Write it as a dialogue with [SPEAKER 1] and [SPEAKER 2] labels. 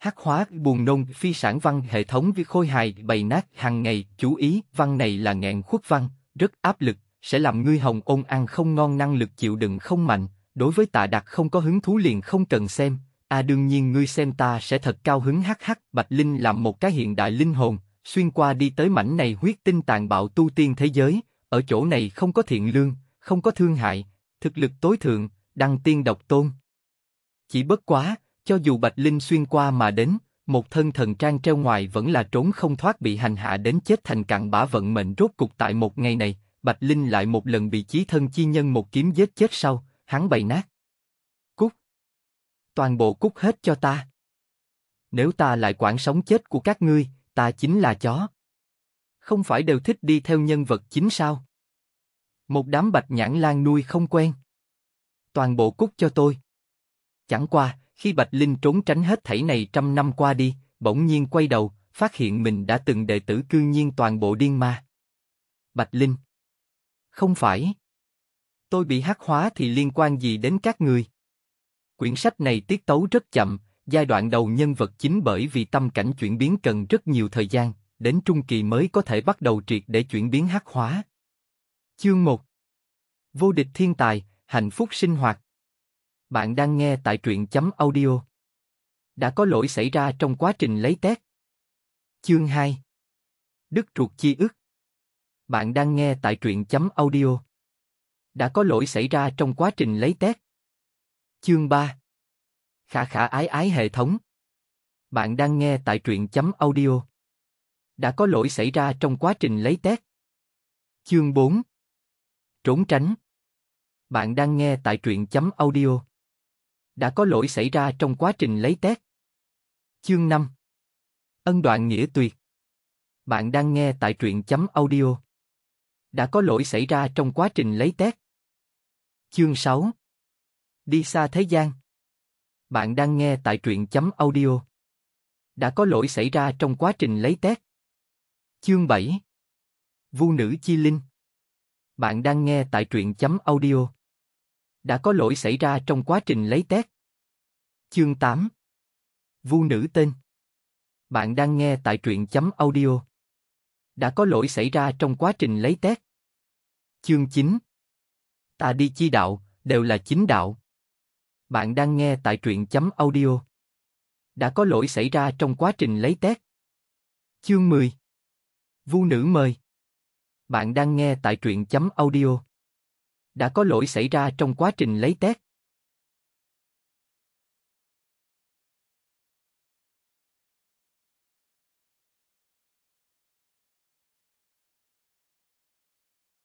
[SPEAKER 1] Hắc hóa buồn nôn phi sản văn hệ thống vi khôi hài bày nát hàng ngày, chú ý, văn này là nghẹn khuất văn, rất áp lực, sẽ làm ngươi hồng ôn ăn không ngon năng lực chịu đựng không mạnh, đối với tạ đặc không có hứng thú liền không cần xem, a à đương nhiên ngươi xem ta sẽ thật cao hứng hắc hắc, Bạch Linh làm một cái hiện đại linh hồn, xuyên qua đi tới mảnh này huyết tinh tàn bạo tu tiên thế giới, ở chỗ này không có thiện lương, không có thương hại, thực lực tối thượng, đăng tiên độc tôn. Chỉ bất quá, cho dù Bạch Linh xuyên qua mà đến, một thân thần trang treo ngoài vẫn là trốn không thoát bị hành hạ đến chết thành cặn bã vận mệnh rốt cục tại một ngày này, Bạch Linh lại một lần bị chí thân chi nhân một kiếm giết chết sau, hắn bày nát. Cút. Toàn bộ cút hết cho ta. Nếu ta lại quản sống chết của các ngươi, ta chính là chó. Không phải đều thích đi theo nhân vật chính sao? Một đám bạch nhãn lan nuôi không quen. Toàn bộ cút cho tôi. Chẳng qua, khi Bạch Linh trốn tránh hết thảy này trăm năm qua đi, bỗng nhiên quay đầu, phát hiện mình đã từng đệ tử cương nhiên toàn bộ điên ma. Bạch Linh Không phải. Tôi bị hắc hóa thì liên quan gì đến các người? Quyển sách này tiết tấu rất chậm, giai đoạn đầu nhân vật chính bởi vì tâm cảnh chuyển biến cần rất nhiều thời gian, đến trung kỳ mới có thể bắt đầu triệt để chuyển biến hắc hóa. Chương 1 Vô địch thiên tài, hạnh phúc sinh hoạt bạn đang nghe tại truyện chấm audio. Đã có lỗi xảy ra trong quá trình lấy test. Chương 2 Đức ruột chi ức Bạn đang nghe tại truyện chấm audio. Đã có lỗi xảy ra trong quá trình lấy test. Chương 3 Khả khả ái ái hệ thống Bạn đang nghe tại truyện chấm audio. Đã có lỗi xảy ra trong quá trình lấy test. Chương 4 Trốn tránh bạn đang nghe tại truyện chấm audio đã có lỗi xảy ra trong quá trình lấy tét. Chương 5 Ân đoạn nghĩa tuyệt Bạn đang nghe tại truyện chấm audio. Đã có lỗi xảy ra trong quá trình lấy tét. Chương 6 Đi xa thế gian Bạn đang nghe tại truyện chấm audio. Đã có lỗi xảy ra trong quá trình lấy tét. Chương 7 Vu nữ chi linh Bạn đang nghe tại truyện chấm audio. Đã có lỗi xảy ra trong quá trình lấy tét. Chương 8 Vu nữ tên Bạn đang nghe tại truyện chấm audio. Đã có lỗi xảy ra trong quá trình lấy tét. Chương 9 Ta đi chi đạo, đều là chính đạo. Bạn đang nghe tại truyện chấm audio. Đã có lỗi xảy ra trong quá trình lấy tét. Chương 10 Vu nữ mời Bạn đang nghe tại truyện chấm audio. Đã có lỗi xảy ra trong quá trình lấy tét.